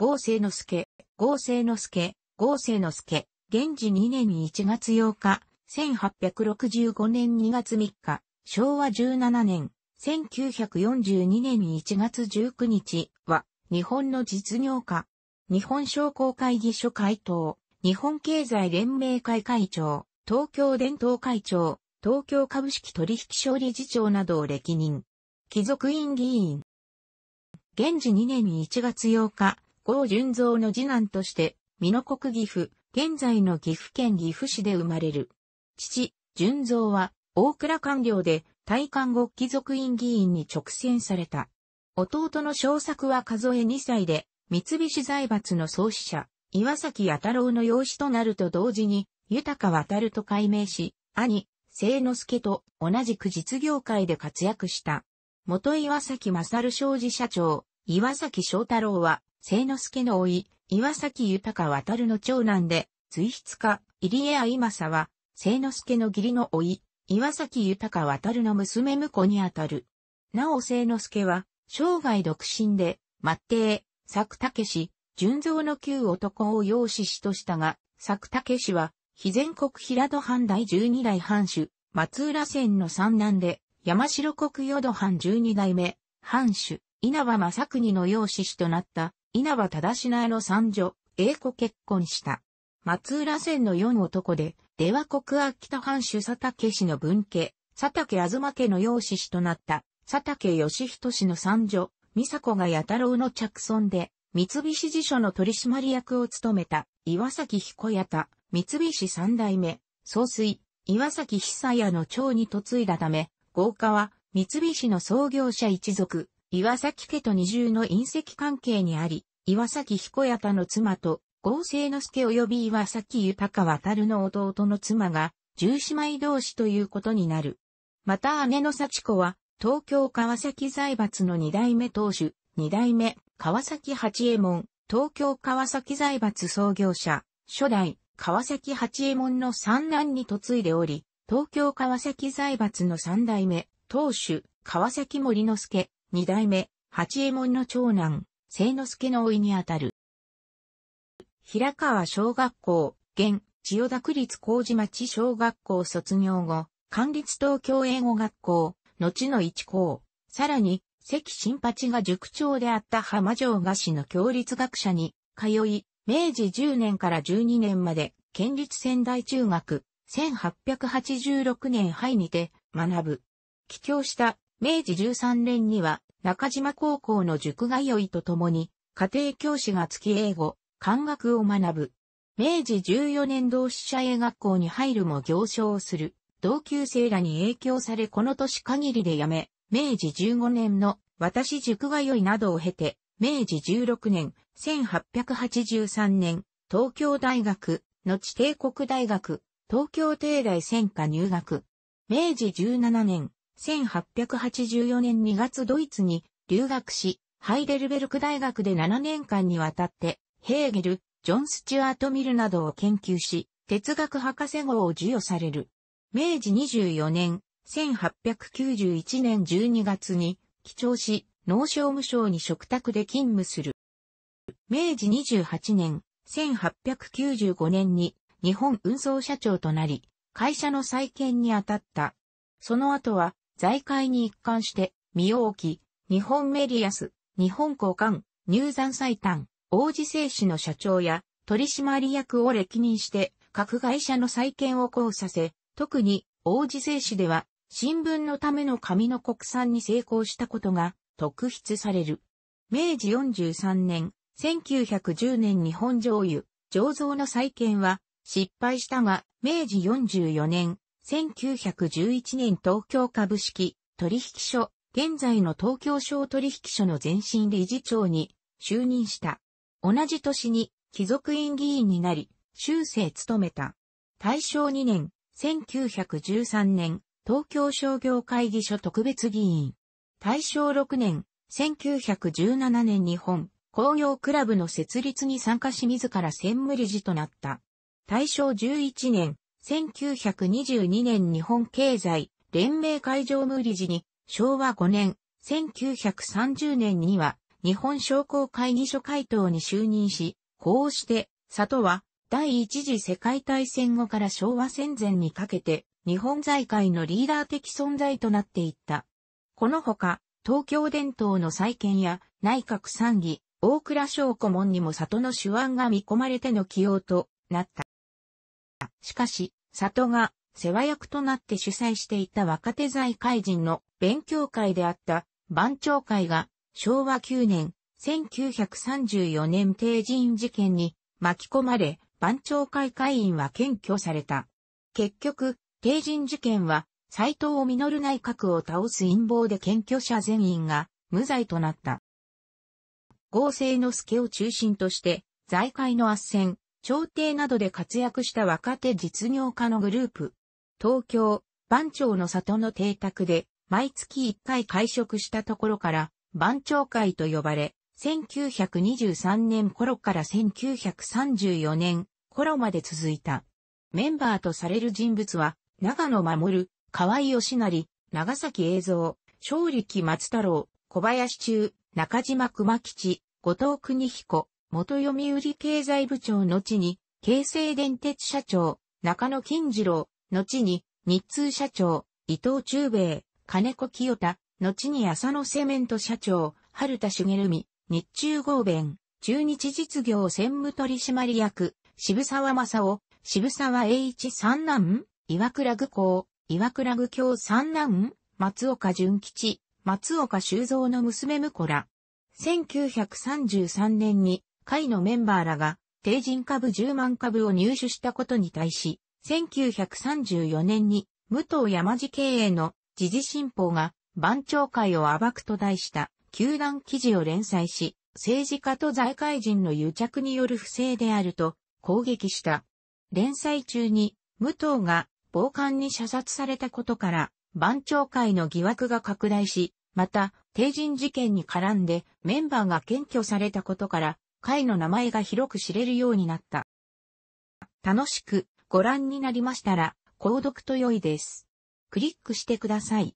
合成の助、合成の助、合成の助、現時2年1月8日、1865年2月3日、昭和17年、1942年1月19日は、日本の実業家、日本商工会議所会頭、日本経済連盟会会長、東京伝統会長、東京株式取引所理事長などを歴任。貴族院議員。現時2年1月8日、郷純造の次男として、美濃国岐阜、現在の岐阜県岐阜市で生まれる。父、純造は、大倉官僚で、大韓国貴族院議員に直選された。弟の小作は数え2歳で、三菱財閥の創始者、岩崎弥太郎の養子となると同時に、豊か渡ると改名し、兄、聖之助と同じく実業界で活躍した。元岩崎勝商事社長、岩崎翔太郎は、清之助の甥、岩崎豊渡の長男で、随筆家、入江愛政は、清之助の義理の甥、岩崎豊渡の娘婿にあたる。なお清之助は、生涯独身で、末帝、作武氏、純造の旧男を養子しとしたが、作武氏は、非全国平戸藩第十二代藩主、松浦仙の三男で、山城国淀藩十二代目、藩主、稲葉正国の養子氏となった、稲葉忠品の三女、英子結婚した。松浦線の四男で、出羽国秋田藩主佐竹氏の分家、佐竹東家の養子氏となった、佐竹義人氏の三女、美佐子が八太郎の着村で、三菱辞書の取締役を務めた、岩崎彦八田、三菱三代目、総帥、岩崎久也の長に嫁いだため、豪華は、三菱の創業者一族、岩崎家と二重の隕石関係にあり、岩崎彦八田の妻と、合成之助及び岩崎豊渡の弟の妻が、十姉妹同士ということになる。また姉の幸子は、東京川崎財閥の二代目当主、二代目、川崎八右衛門、東京川崎財閥創業者、初代、川崎八右衛門の三男に嫁いでおり、東京川崎財閥の三代目、当主、川崎森之助、二代目、八右衛門の長男、清之助の老いにあたる。平川小学校、現、千代田区立麹町小学校卒業後、官立東京英語学校、後の一校、さらに、関新八が塾長であった浜城菓子の共立学者に、通い、明治10年から12年まで、県立仙台中学、1886年廃にて、学ぶ。帰郷した明治13年には中島高校の塾が良いとともに、家庭教師が月英語、漢学を学ぶ。明治14年同志社英学校に入るも行商をする。同級生らに影響されこの年限りで辞め、明治15年の私塾が良いなどを経て、明治16年、1883年、東京大学、後帝国大学、東京帝大専科入学。明治17年、1884年2月ドイツに留学し、ハイデルベルク大学で7年間にわたって、ヘーゲル、ジョン・スチュアート・ミルなどを研究し、哲学博士号を授与される。明治24年、1891年12月に、帰庁し、農商務省に食卓で勤務する。明治28年、1895年に日本運送社長となり、会社の再建に当たった。その後は財界に一貫して、身を置き、日本メディアス、日本交換、入山最短、王子製紙の社長や取締役を歴任して、各会社の再建を交差せ、特に王子製紙では、新聞のための紙の国産に成功したことが特筆される。明治43年、1910年日本醤油、醸造の再建は失敗したが、明治44年、1911年東京株式取引所、現在の東京商取引所の前身理事長に就任した。同じ年に貴族院議員になり、修正務めた。大正2年、1913年、東京商業会議所特別議員。大正6年、1917年日本工業クラブの設立に参加し自ら専務理事となった。大正11年、1922年日本経済連盟会場無理事に、昭和5年、1930年には日本商工会議所会頭に就任し、こうして、里は第一次世界大戦後から昭和戦前にかけて、日本財界のリーダー的存在となっていった。このほか、東京伝統の再建や内閣参議、大倉省顧問にも里の手腕が見込まれての起用となった。しかし、里が世話役となって主催していた若手財界人の勉強会であった番長会が昭和9年1934年定人事件に巻き込まれ番長会会員は検挙された。結局、定人事件は斎藤を実内閣を倒す陰謀で検挙者全員が無罪となった。合成の助を中心として財界の圧戦、朝廷などで活躍した若手実業家のグループ。東京、番長の里の邸宅で、毎月1回会食したところから、番長会と呼ばれ、1923年頃から1934年頃まで続いた。メンバーとされる人物は、長野守、河合義成、長崎映像、正力松太郎、小林中、中島熊吉、後藤邦彦、元読売経済部長後に、京成電鉄社長、中野金次郎、後に、日通社長、伊藤忠兵衛、金子清田、後に浅野セメント社長、春田茂美、日中合弁、中日実業専務取締役、渋沢正夫、渋沢栄一三男、岩倉具公、岩倉具京三男、松岡純吉、松岡修造の娘婿ら。1933年に会のメンバーらが、定人株10万株を入手したことに対し、1934年に、武藤山地経営の時事新報が番長会を暴くと題した球団記事を連載し、政治家と財界人の癒着による不正であると攻撃した。連載中に武藤が暴漢に射殺されたことから番長会の疑惑が拡大し、また、定人事件に絡んでメンバーが検挙されたことから会の名前が広く知れるようになった。楽しくご覧になりましたら、購読と良いです。クリックしてください。